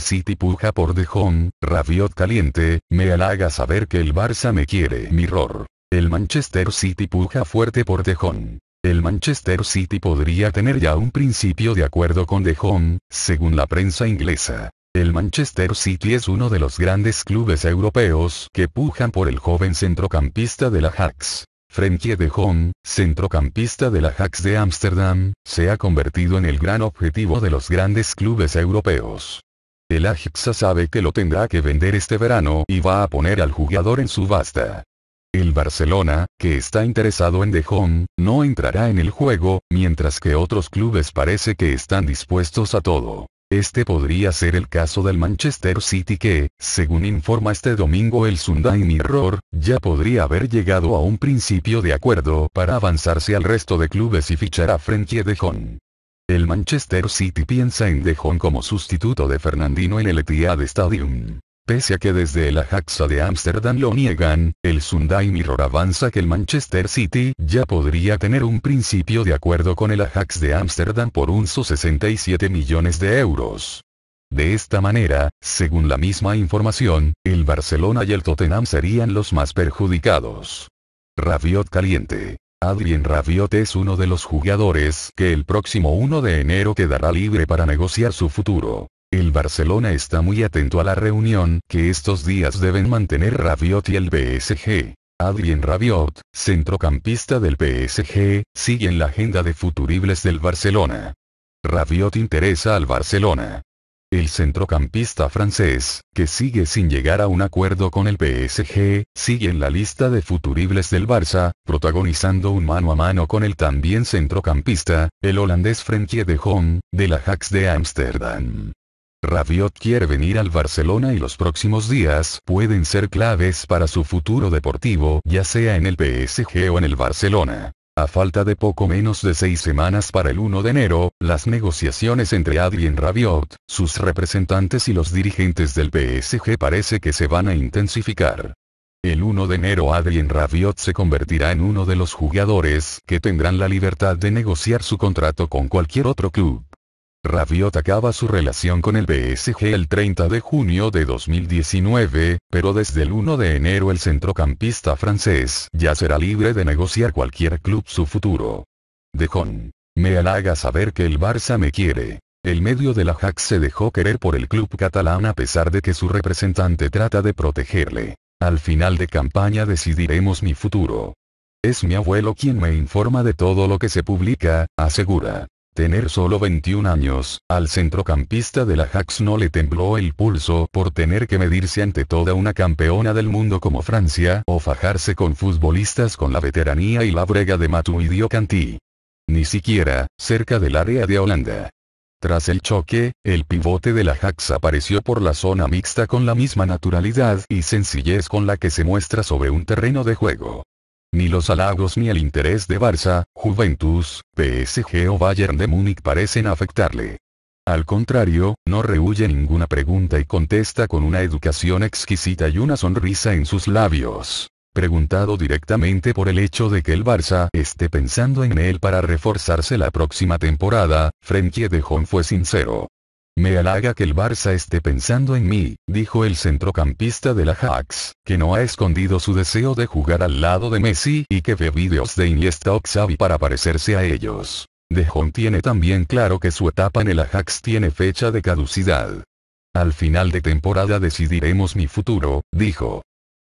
City puja por De Jong, caliente, me halaga saber que el Barça me quiere mirror. El Manchester City puja fuerte por De El Manchester City podría tener ya un principio de acuerdo con De según la prensa inglesa. El Manchester City es uno de los grandes clubes europeos que pujan por el joven centrocampista de la Ajax. Frenkie de Jong, centrocampista de la Ajax de Ámsterdam, se ha convertido en el gran objetivo de los grandes clubes europeos. El Ajax sabe que lo tendrá que vender este verano y va a poner al jugador en subasta. El Barcelona, que está interesado en De Jong, no entrará en el juego, mientras que otros clubes parece que están dispuestos a todo. Este podría ser el caso del Manchester City que, según informa este domingo el Sunday Mirror, ya podría haber llegado a un principio de acuerdo para avanzarse al resto de clubes y fichar a Frenkie de Jong. El Manchester City piensa en De Jong como sustituto de Fernandino en el Etihad Stadium. Pese a que desde el Ajax de Ámsterdam lo niegan, el Sunday Mirror avanza que el Manchester City ya podría tener un principio de acuerdo con el Ajax de Ámsterdam por unos 67 millones de euros. De esta manera, según la misma información, el Barcelona y el Tottenham serían los más perjudicados. Raviot caliente. Adrien Rabiot es uno de los jugadores que el próximo 1 de enero quedará libre para negociar su futuro. El Barcelona está muy atento a la reunión que estos días deben mantener Rabiot y el PSG. Adrien Rabiot, centrocampista del PSG, sigue en la agenda de futuribles del Barcelona. Rabiot interesa al Barcelona el centrocampista francés, que sigue sin llegar a un acuerdo con el PSG, sigue en la lista de futuribles del Barça, protagonizando un mano a mano con el también centrocampista, el holandés Frenkie de Jong, de la Ajax de Ámsterdam. Raviot quiere venir al Barcelona y los próximos días pueden ser claves para su futuro deportivo, ya sea en el PSG o en el Barcelona. A falta de poco menos de seis semanas para el 1 de enero, las negociaciones entre Adrien Rabiot, sus representantes y los dirigentes del PSG parece que se van a intensificar. El 1 de enero Adrien Rabiot se convertirá en uno de los jugadores que tendrán la libertad de negociar su contrato con cualquier otro club. Rabiot acaba su relación con el BSG el 30 de junio de 2019, pero desde el 1 de enero el centrocampista francés ya será libre de negociar cualquier club su futuro. Dejón. Me halaga saber que el Barça me quiere. El medio de la Jax se dejó querer por el club catalán a pesar de que su representante trata de protegerle. Al final de campaña decidiremos mi futuro. Es mi abuelo quien me informa de todo lo que se publica, asegura tener solo 21 años, al centrocampista de la Hax no le tembló el pulso por tener que medirse ante toda una campeona del mundo como Francia o fajarse con futbolistas con la veteranía y la brega de o Cantí. Ni siquiera, cerca del área de Holanda. Tras el choque, el pivote de la Jax apareció por la zona mixta con la misma naturalidad y sencillez con la que se muestra sobre un terreno de juego. Ni los halagos ni el interés de Barça, Juventus, PSG o Bayern de Múnich parecen afectarle. Al contrario, no rehuye ninguna pregunta y contesta con una educación exquisita y una sonrisa en sus labios. Preguntado directamente por el hecho de que el Barça esté pensando en él para reforzarse la próxima temporada, Frenkie de Jong fue sincero. Me halaga que el Barça esté pensando en mí, dijo el centrocampista de la Ajax, que no ha escondido su deseo de jugar al lado de Messi y que ve vídeos de Iniesta o Xavi para parecerse a ellos. De Jong tiene también claro que su etapa en el Ajax tiene fecha de caducidad. Al final de temporada decidiremos mi futuro, dijo.